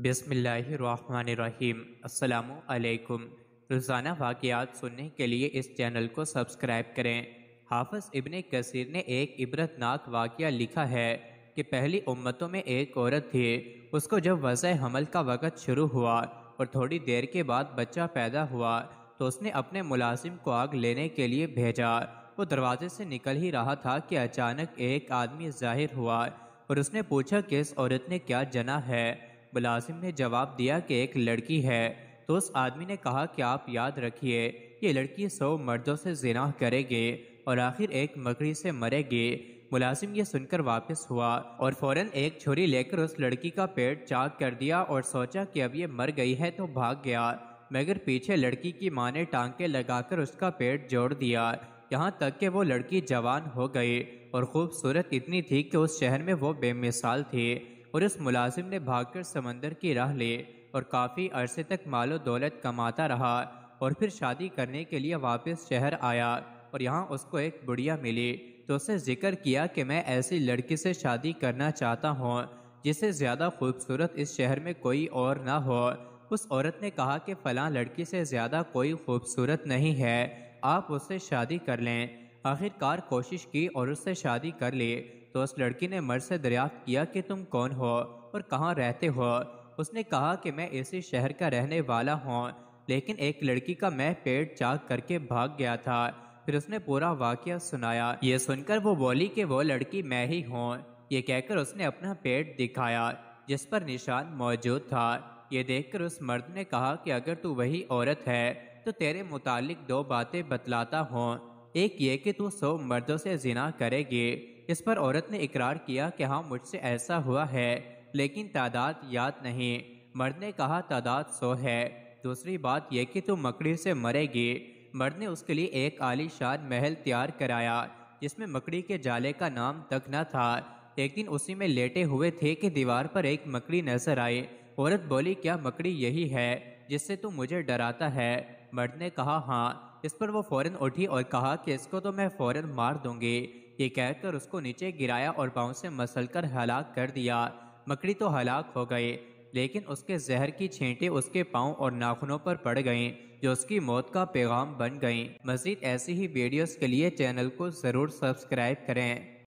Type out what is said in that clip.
बिसमीम् अल्लाम रोज़ाना वाक़ात सुनने के लिए इस चैनल को सब्सक्राइब करें हाफज इबन कसीर ने एक इबरतनाक वाक़ लिखा है कि पहली उम्मतों में एक औरत थी उसको जब वज़ हमल का वक़्त शुरू हुआ और थोड़ी देर के बाद बच्चा पैदा हुआ तो उसने अपने मुलाजिम को आग लेने के लिए भेजा वो दरवाजे से निकल ही रहा था कि अचानक एक आदमी जाहिर हुआ और उसने पूछा कि इस औरत ने क्या जना है मुलाजिम ने जवाब दिया कि एक लड़की है तो उस आदमी ने कहा कि आप याद रखिए ये लड़की सौ मर्दों से जिना करेगी और आखिर एक मकड़ी से मरेगी मुलाजिम ये सुनकर वापस हुआ और फौरन एक छुरी लेकर उस लड़की का पेट चाक कर दिया और सोचा कि अब ये मर गई है तो भाग गया मगर पीछे लड़की की माँ ने टांके लगाकर उसका पेट जोड़ दिया यहाँ तक कि वो लड़की जवान हो गई और खूबसूरत इतनी थी कि उस शहर में वो बेमिसाल थी और उस मुलाजिम ने भागकर समंदर की राह ले और काफ़ी अरसे तक मालो दौलत कमाता रहा और फिर शादी करने के लिए वापस शहर आया और यहाँ उसको एक बुढ़िया मिली तो उसे जिक्र किया कि मैं ऐसी लड़की से शादी करना चाहता हूँ जिसे ज़्यादा खूबसूरत इस शहर में कोई और ना हो उस औरत ने कहा कि फ़लाँ लड़की से ज़्यादा कोई खूबसूरत नहीं है आप उससे शादी कर लें आखिरकार कोशिश की और उससे शादी कर ली तो उस लड़की ने मर्द से दरियाफ्त किया कि तुम कौन हो और कहाँ रहते हो उसने कहा कि मैं इसी शहर का रहने वाला हूँ लेकिन एक लड़की का मैं पेट चाक करके भाग गया था फिर उसने पूरा वाक्य सुनाया ये सुनकर वो बोली कि वो लड़की मैं ही हूँ ये कहकर उसने अपना पेट दिखाया जिस पर निशान मौजूद था ये देखकर उस मर्द ने कहा कि अगर तू वही औरत है तो तेरे मुतालिक दो बातें बतलाता हूँ एक ये कि तू सौ मर्दों से जिना करेगी इस पर औरत ने इकरार किया कि हाँ मुझसे ऐसा हुआ है लेकिन तादाद याद नहीं मर्द ने कहा तादाद सो है दूसरी बात यह कि तू मकड़ी से मरेगी मर्द ने उसके लिए एक आलीशान महल तैयार कराया जिसमें मकड़ी के जाले का नाम तक न था एक दिन उसी में लेटे हुए थे कि दीवार पर एक मकड़ी नजर आई औरत बोली क्या मकड़ी यही है जिससे तू मुझे डराता है मर्द ने कहा हाँ इस पर वो फौरन उठी और कहा कि इसको तो मैं फौरन मार दूंगी ये कहकर उसको नीचे गिराया और पाँव से मसल कर हलाक कर दिया मकड़ी तो हलाक हो गए लेकिन उसके जहर की छेंटे उसके पाँव और नाखूनों पर पड़ गईं जो उसकी मौत का पैगाम बन गईं। मजीद ऐसी ही वीडियोस के लिए चैनल को ज़रूर सब्सक्राइब करें